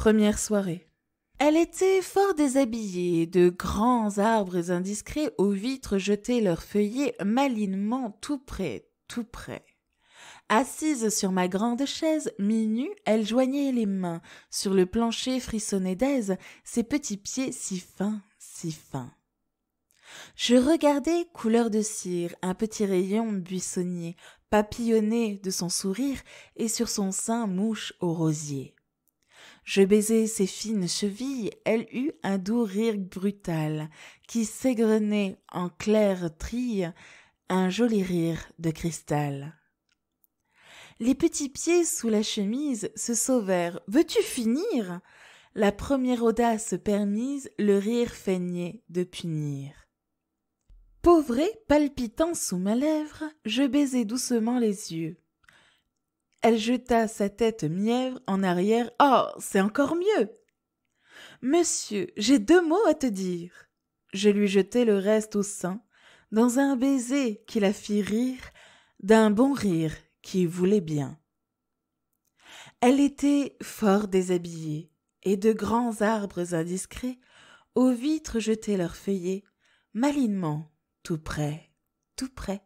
Première soirée. Elle était fort déshabillée, de grands arbres indiscrets aux vitres jetaient leurs feuillets malignement tout près, tout près. Assise sur ma grande chaise, minue, elle joignait les mains. Sur le plancher frissonnait d'aise ses petits pieds si fins, si fins. Je regardais, couleur de cire, un petit rayon buissonnier, papillonné de son sourire, et sur son sein mouche au rosier. Je baisai ses fines chevilles, elle eut un doux rire brutal, qui s'égrenait en claire trille, un joli rire de cristal. Les petits pieds sous la chemise se sauvèrent. Veux-tu finir? La première audace permise, le rire feignait de punir. Pauvré, palpitant sous ma lèvre, je baisai doucement les yeux. Elle jeta sa tête mièvre en arrière. Oh, c'est encore mieux Monsieur, j'ai deux mots à te dire. Je lui jetai le reste au sein, dans un baiser qui la fit rire, d'un bon rire qui voulait bien. Elle était fort déshabillée, et de grands arbres indiscrets aux vitres jetaient leurs feuillets, malinement, tout près, tout près.